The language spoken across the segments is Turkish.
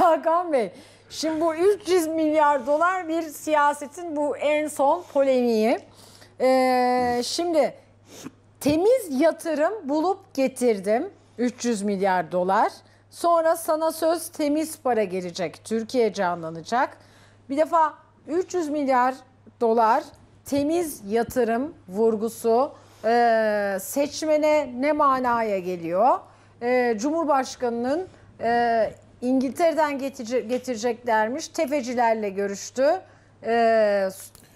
Hakan Bey, şimdi bu 300 milyar dolar bir siyasetin bu en son polemiği. Ee, şimdi temiz yatırım bulup getirdim 300 milyar dolar. Sonra sana söz temiz para gelecek. Türkiye canlanacak. Bir defa 300 milyar dolar temiz yatırım vurgusu e, seçmene ne manaya geliyor? E, Cumhurbaşkanı'nın e, İngiltere'den getirecek, getireceklermiş. Tefecilerle görüştü. Ee,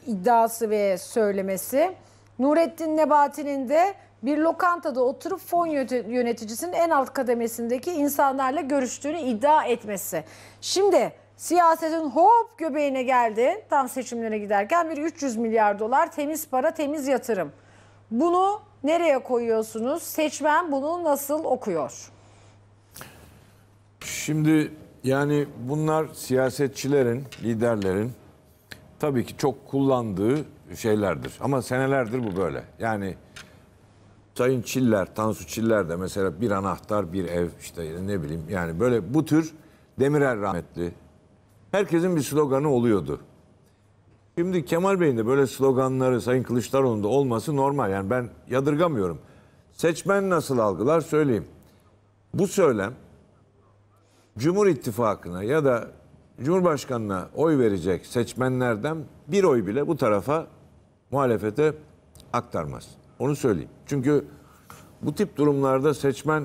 iddiası ve söylemesi. Nurettin Nebati'nin de bir lokantada oturup fon yöneticisinin en alt kademesindeki insanlarla görüştüğünü iddia etmesi. Şimdi siyasetin hop göbeğine geldi tam seçimlere giderken bir 300 milyar dolar temiz para temiz yatırım. Bunu nereye koyuyorsunuz? Seçmen bunu nasıl okuyor? Şimdi yani bunlar siyasetçilerin, liderlerin tabii ki çok kullandığı şeylerdir. Ama senelerdir bu böyle. Yani Sayın Çiller, Tansu Çiller de mesela bir anahtar, bir ev işte ne bileyim yani böyle bu tür Demirel rahmetli. Herkesin bir sloganı oluyordu. Şimdi Kemal Bey'in de böyle sloganları Sayın Kılıçdaroğlu'nda olması normal. Yani ben yadırgamıyorum. Seçmen nasıl algılar söyleyeyim. Bu söylem Cumhur İttifakı'na ya da Cumhurbaşkanı'na oy verecek seçmenlerden bir oy bile bu tarafa muhalefete aktarmaz. Onu söyleyeyim. Çünkü bu tip durumlarda seçmen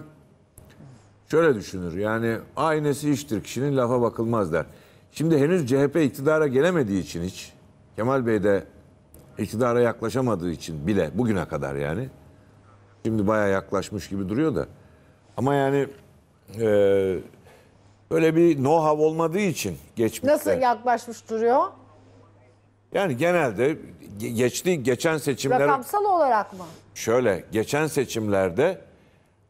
şöyle düşünür. Yani aynesi iştir kişinin lafa bakılmaz der. Şimdi henüz CHP iktidara gelemediği için hiç Kemal Bey de iktidara yaklaşamadığı için bile bugüne kadar yani şimdi baya yaklaşmış gibi duruyor da ama yani eee öyle bir know-how olmadığı için geçmişte. Nasıl yaklaşmış duruyor? Yani genelde geçti geçen seçimlerde rakamsal olarak mı? Şöyle geçen seçimlerde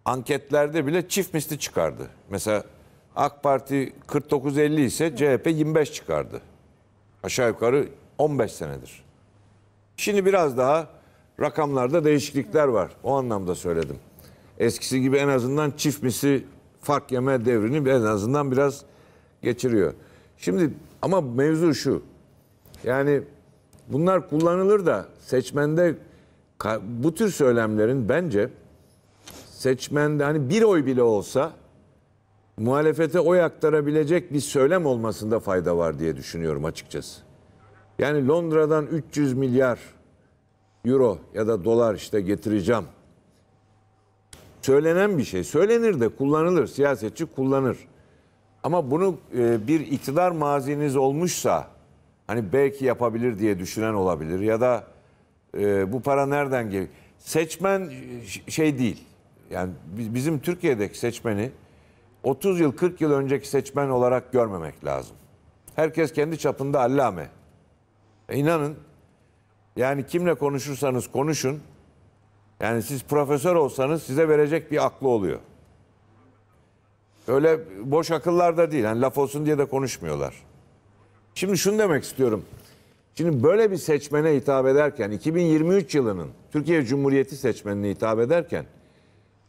anketlerde bile çift misli çıkardı. Mesela AK Parti 49-50 ise CHP 25 çıkardı. Aşağı yukarı 15 senedir. Şimdi biraz daha rakamlarda değişiklikler var. O anlamda söyledim. Eskisi gibi en azından çift misli fark yeme devrini en azından biraz geçiriyor. Şimdi ama mevzu şu. Yani bunlar kullanılır da seçmende bu tür söylemlerin bence seçmende hani bir oy bile olsa muhalefete oy aktarabilecek bir söylem olmasında fayda var diye düşünüyorum açıkçası. Yani Londra'dan 300 milyar euro ya da dolar işte getireceğim söylenen bir şey. Söylenir de kullanılır. Siyasetçi kullanır. Ama bunu e, bir iktidar maziniz olmuşsa hani belki yapabilir diye düşünen olabilir ya da e, bu para nereden geliyor? Seçmen şey değil. Yani bizim Türkiye'deki seçmeni 30 yıl 40 yıl önceki seçmen olarak görmemek lazım. Herkes kendi çapında allame. E inanın yani kimle konuşursanız konuşun yani siz profesör olsanız size verecek bir aklı oluyor. Öyle boş akıllar da değil. Yani laf olsun diye de konuşmuyorlar. Şimdi şunu demek istiyorum. Şimdi böyle bir seçmene hitap ederken 2023 yılının Türkiye Cumhuriyeti seçmenine hitap ederken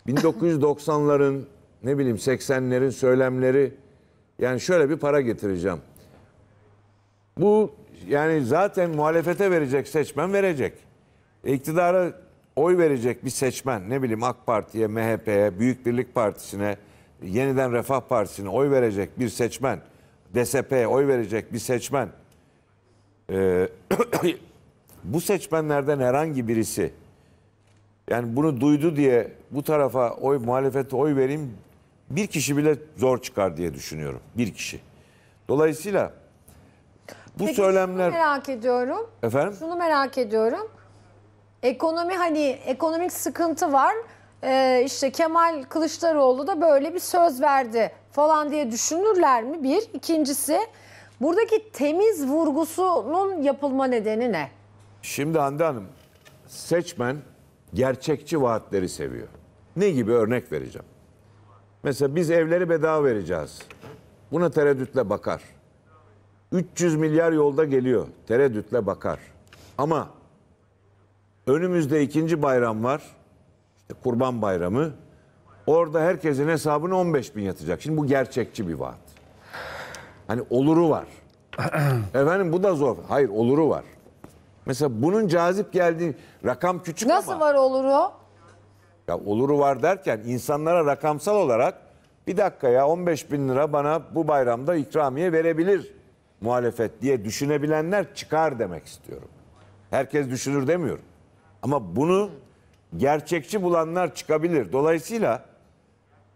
1990'ların ne bileyim 80'lerin söylemleri yani şöyle bir para getireceğim. Bu yani zaten muhalefete verecek seçmen verecek. İktidara oy verecek bir seçmen ne bileyim AK Parti'ye, MHP'ye, Büyük Birlik Partisi'ne, yeniden Refah Partisi'ne oy verecek bir seçmen, DSP'ye oy verecek bir seçmen e, bu seçmenlerden herhangi birisi yani bunu duydu diye bu tarafa oy muhalefete oy vereyim bir kişi bile zor çıkar diye düşünüyorum. Bir kişi. Dolayısıyla bu Peki, söylemler... Şunu merak ediyorum. Efendim? Şunu merak ediyorum. Ekonomi hani ekonomik sıkıntı var. Ee, işte Kemal Kılıçdaroğlu da böyle bir söz verdi falan diye düşünürler mi? Bir. ikincisi buradaki temiz vurgusunun yapılma nedeni ne? Şimdi Hande Hanım seçmen gerçekçi vaatleri seviyor. Ne gibi örnek vereceğim. Mesela biz evleri bedava vereceğiz. Buna tereddütle bakar. 300 milyar yolda geliyor. Tereddütle bakar. Ama Önümüzde ikinci bayram var. İşte Kurban Bayramı. Orada herkesin hesabını 15 bin yatacak. Şimdi bu gerçekçi bir vaat. Hani oluru var. Efendim bu da zor. Hayır oluru var. Mesela bunun cazip geldiği rakam küçük Nasıl ama. var oluru? Ya oluru var derken insanlara rakamsal olarak bir dakika ya 15 bin lira bana bu bayramda ikramiye verebilir muhalefet diye düşünebilenler çıkar demek istiyorum. Herkes düşünür demiyorum. Ama bunu gerçekçi bulanlar çıkabilir. Dolayısıyla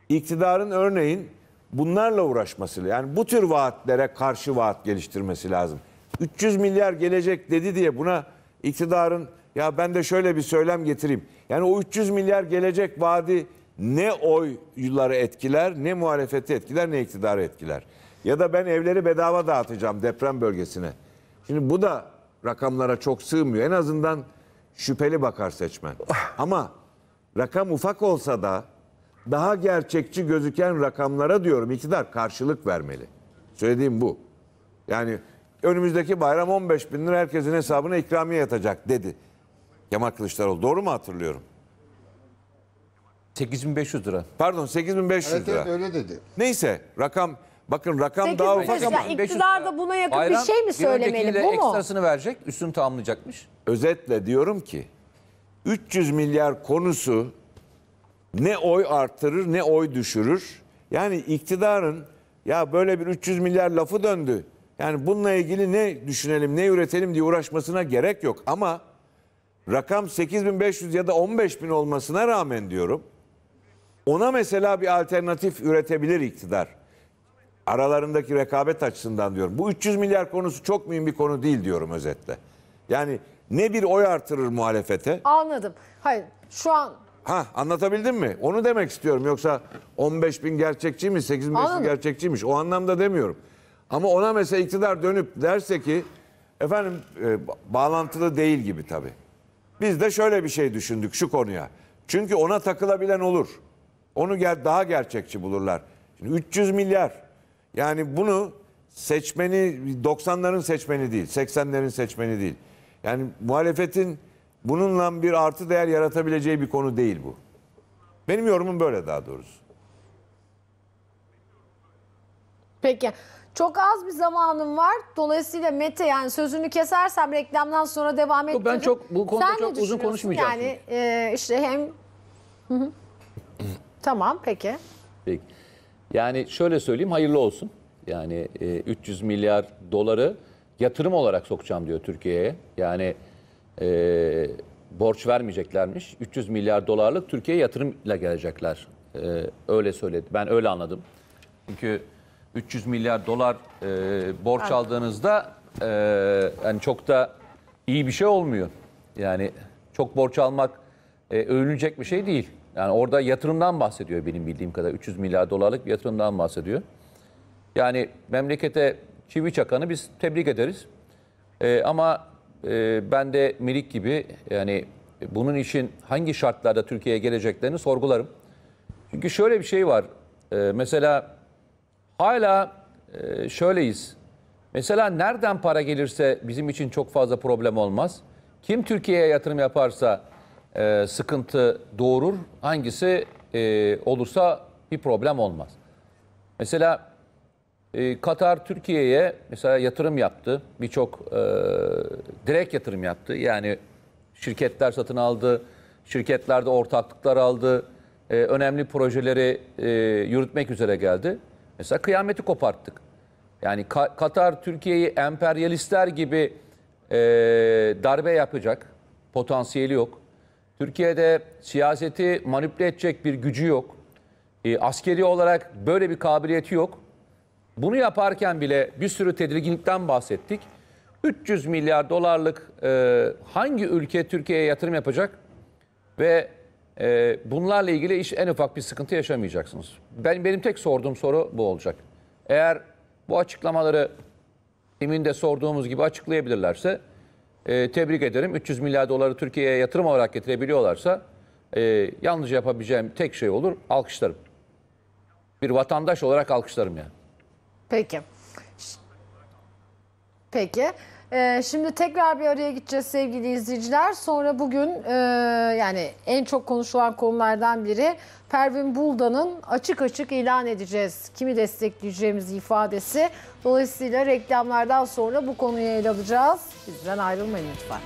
iktidarın örneğin bunlarla uğraşması yani bu tür vaatlere karşı vaat geliştirmesi lazım. 300 milyar gelecek dedi diye buna iktidarın ya ben de şöyle bir söylem getireyim. Yani o 300 milyar gelecek vaadi ne oyları etkiler, ne muhalefeti etkiler, ne iktidarı etkiler. Ya da ben evleri bedava dağıtacağım deprem bölgesine. Şimdi bu da rakamlara çok sığmıyor. En azından şüpheli bakar seçmen. Ama rakam ufak olsa da daha gerçekçi gözüken rakamlara diyorum iktidar karşılık vermeli. Söylediğim bu. Yani önümüzdeki bayram 15 bin lira herkesin hesabına ikramiye yatacak dedi. Kemal Kılıçdaroğlu doğru mu hatırlıyorum? 8500 lira. Pardon 8500 Evet, lira. evet öyle dedi. Neyse rakam Bakın rakam Sekiz daha ufak ama. Yani iktidar da buna yakın Bayram, bir şey mi söylemeli bu mu? ekstrasını verecek üstünü tamamlayacakmış. Özetle diyorum ki 300 milyar konusu ne oy artırır ne oy düşürür. Yani iktidarın ya böyle bir 300 milyar lafı döndü. Yani bununla ilgili ne düşünelim ne üretelim diye uğraşmasına gerek yok. Ama rakam 8500 ya da 15000 olmasına rağmen diyorum. Ona mesela bir alternatif üretebilir iktidar aralarındaki rekabet açısından diyorum. Bu 300 milyar konusu çok mühim bir konu değil diyorum özetle. Yani ne bir oy artırır muhalefete. Anladım. Hayır şu an Ha anlatabildim mi? Onu demek istiyorum. Yoksa 15 bin gerçekçiymiş, 8 bin Anladım. gerçekçiymiş. O anlamda demiyorum. Ama ona mesela iktidar dönüp derse ki efendim e, bağlantılı değil gibi tabii. Biz de şöyle bir şey düşündük şu konuya. Çünkü ona takılabilen olur. Onu gel daha gerçekçi bulurlar. Şimdi 300 milyar yani bunu seçmeni 90'ların seçmeni değil, 80'lerin seçmeni değil. Yani muhalefetin bununla bir artı değer yaratabileceği bir konu değil bu. Benim yorumum böyle daha doğrusu. Peki. Çok az bir zamanım var. Dolayısıyla Mete yani sözünü kesersem reklamdan sonra devam ettirdim. Ben çok bu konuda Sen çok uzun konuşmayacağım. Yani e, işte hem... tamam peki. Peki. Yani şöyle söyleyeyim hayırlı olsun. Yani e, 300 milyar doları yatırım olarak sokacağım diyor Türkiye'ye. Yani e, borç vermeyeceklermiş. 300 milyar dolarlık Türkiye'ye yatırımla gelecekler. E, öyle söyledi. Ben öyle anladım. Çünkü 300 milyar dolar e, borç evet. aldığınızda e, yani çok da iyi bir şey olmuyor. Yani çok borç almak e, övünecek bir şey değil. Yani orada yatırımdan bahsediyor benim bildiğim kadar. 300 milyar dolarlık bir yatırımdan bahsediyor. Yani memlekete çivi çakanı biz tebrik ederiz. Ee, ama e, ben de Melik gibi yani bunun için hangi şartlarda Türkiye'ye geleceklerini sorgularım. Çünkü şöyle bir şey var. Ee, mesela hala e, şöyleyiz. Mesela nereden para gelirse bizim için çok fazla problem olmaz. Kim Türkiye'ye yatırım yaparsa e, sıkıntı doğurur, hangisi e, olursa bir problem olmaz. Mesela e, Katar Türkiye'ye mesela yatırım yaptı, birçok e, direkt yatırım yaptı. Yani şirketler satın aldı, şirketlerde ortaklıklar aldı, e, önemli projeleri e, yürütmek üzere geldi. Mesela kıyameti koparttık. Yani Ka Katar Türkiye'yi emperyalistler gibi e, darbe yapacak potansiyeli yok. Türkiye'de siyaseti manipüle edecek bir gücü yok. E, askeri olarak böyle bir kabiliyeti yok. Bunu yaparken bile bir sürü tedirginlikten bahsettik. 300 milyar dolarlık e, hangi ülke Türkiye'ye yatırım yapacak ve e, bunlarla ilgili iş en ufak bir sıkıntı yaşamayacaksınız. Ben benim tek sorduğum soru bu olacak. Eğer bu açıklamaları demin de sorduğumuz gibi açıklayabilirlerse e, tebrik ederim. 300 milyar doları Türkiye'ye yatırım olarak getirebiliyorlarsa e, yalnızca yapabileceğim tek şey olur alkışlarım. Bir vatandaş olarak alkışlarım yani. Peki. Peki. Ee, şimdi tekrar bir araya gideceğiz sevgili izleyiciler. Sonra bugün e, yani en çok konuşulan konulardan biri Pervin Buldan'ın açık açık ilan edeceğiz. Kimi destekleyeceğimiz ifadesi. Dolayısıyla reklamlardan sonra bu konuyu ele alacağız. Bizden ayrılmayın lütfen.